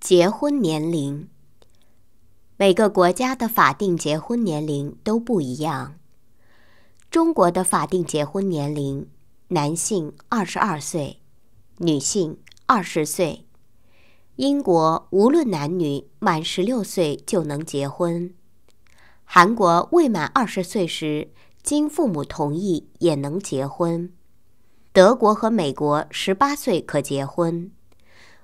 结婚年龄，每个国家的法定结婚年龄都不一样。中国的法定结婚年龄，男性二十二岁，女性二十岁。英国无论男女，满十六岁就能结婚。韩国未满二十岁时。经父母同意也能结婚。德国和美国十八岁可结婚，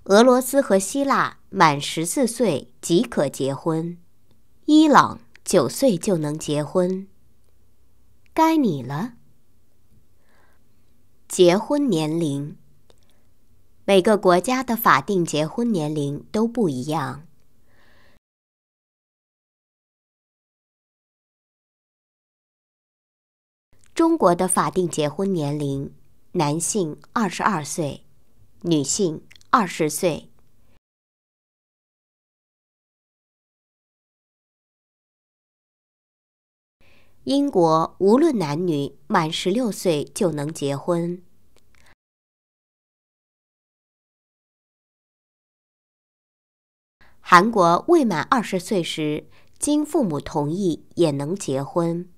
俄罗斯和希腊满十四岁即可结婚，伊朗九岁就能结婚。该你了。结婚年龄，每个国家的法定结婚年龄都不一样。中国的法定结婚年龄，男性二十二岁，女性二十岁。英国无论男女，满十六岁就能结婚。韩国未满二十岁时，经父母同意也能结婚。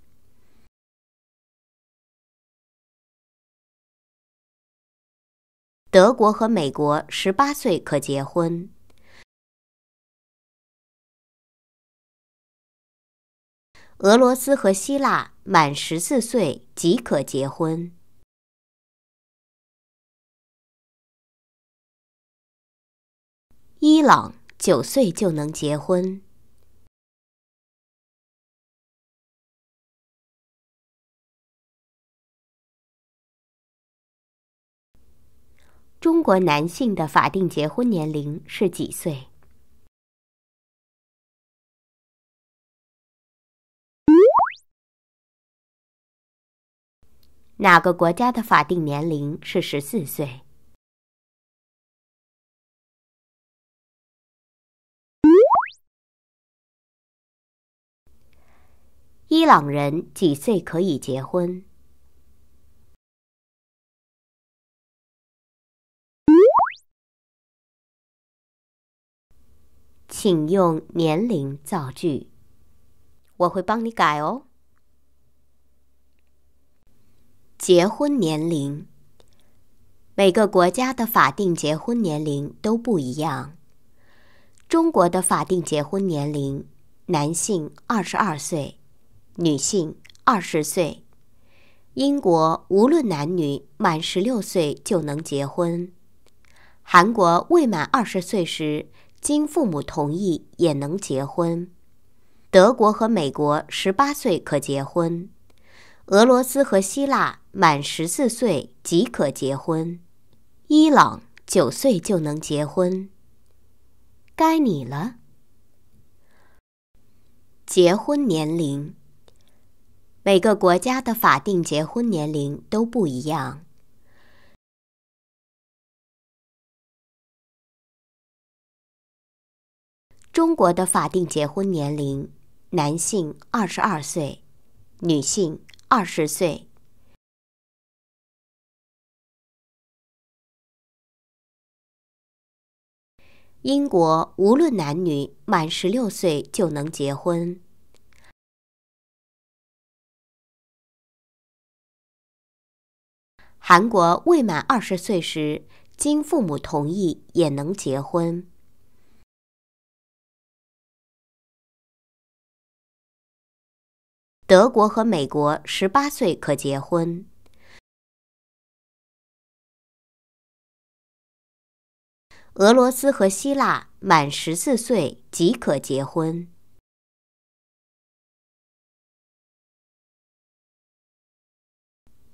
德国和美国十八岁可结婚，俄罗斯和希腊满十四岁即可结婚，伊朗九岁就能结婚。中国男性的法定结婚年龄是几岁？哪个国家的法定年龄是十四岁？伊朗人几岁可以结婚？请用年龄造句，我会帮你改哦。结婚年龄，每个国家的法定结婚年龄都不一样。中国的法定结婚年龄，男性二十二岁，女性二十岁。英国无论男女，满十六岁就能结婚。韩国未满二十岁时。经父母同意也能结婚。德国和美国十八岁可结婚，俄罗斯和希腊满十四岁即可结婚，伊朗九岁就能结婚。该你了。结婚年龄，每个国家的法定结婚年龄都不一样。中国的法定结婚年龄，男性二十二岁，女性二十岁。英国无论男女，满十六岁就能结婚。韩国未满二十岁时，经父母同意也能结婚。德国和美国十八岁可结婚，俄罗斯和希腊满十四岁即可结婚，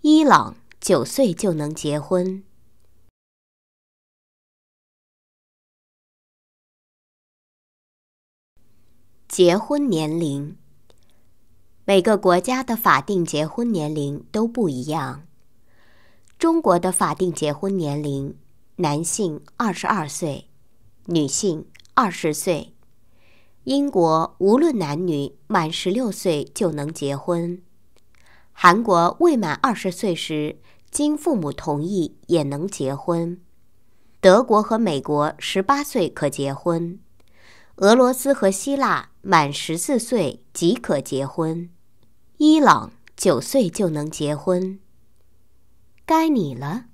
伊朗九岁就能结婚，结婚年龄。每个国家的法定结婚年龄都不一样。中国的法定结婚年龄，男性二十二岁，女性二十岁。英国无论男女，满十六岁就能结婚。韩国未满二十岁时，经父母同意也能结婚。德国和美国十八岁可结婚。俄罗斯和希腊满十四岁即可结婚，伊朗九岁就能结婚。该你了。